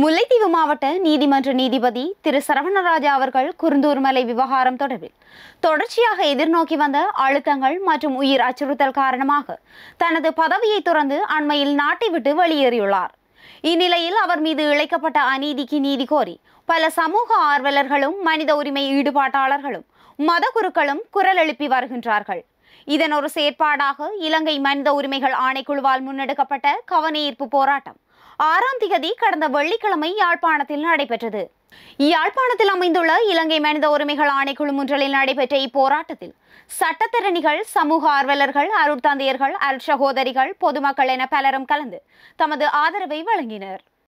முல்லைத்தீவு மாவட்ட நீதிமன்ற நீதிபதி திரு சரவணராஜா அவர்கள் குருந்தூர் மலை விவகாரம் தொடர்பில் தொடர்ச்சியாக எதிர்நோக்கி வந்த அழுத்தங்கள் மற்றும் உயிர் அச்சுறுத்தல் காரணமாக தனது பதவியை துறந்து அண்மையில் நாட்டை விட்டு வெளியேறியுள்ளார் இந்நிலையில் அவர் மீது இழைக்கப்பட்ட அநீதிக்கு நீதி கோரி பல சமூக ஆர்வலர்களும் மனித உரிமை ஈடுபாட்டாளர்களும் மத குருக்களும் குரல் எழுப்பி வருகின்றார்கள் இதன் ஒரு செயற்பாடாக இலங்கை மனித உரிமைகள் ஆணைக்குழுவால் முன்னெடுக்கப்பட்ட கவனஈர்ப்பு போராட்டம் ஆறாம் திகதி கடந்த வெள்ளிக்கிழமை யாழ்ப்பாணத்தில் நடைபெற்றது யாழ்ப்பாணத்தில் அமைந்துள்ள இலங்கை மனித உரிமைகள் ஆணைக்குழு முன்றலில் நடைபெற்ற இப்போராட்டத்தில் சட்டத்திறனிகள் சமூக ஆர்வலர்கள் அருட்தந்தையர்கள் அருட்சகோதரிகள் சகோதரிகள் பொதுமக்கள் என பலரும் கலந்து தமது ஆதரவை வழங்கினர்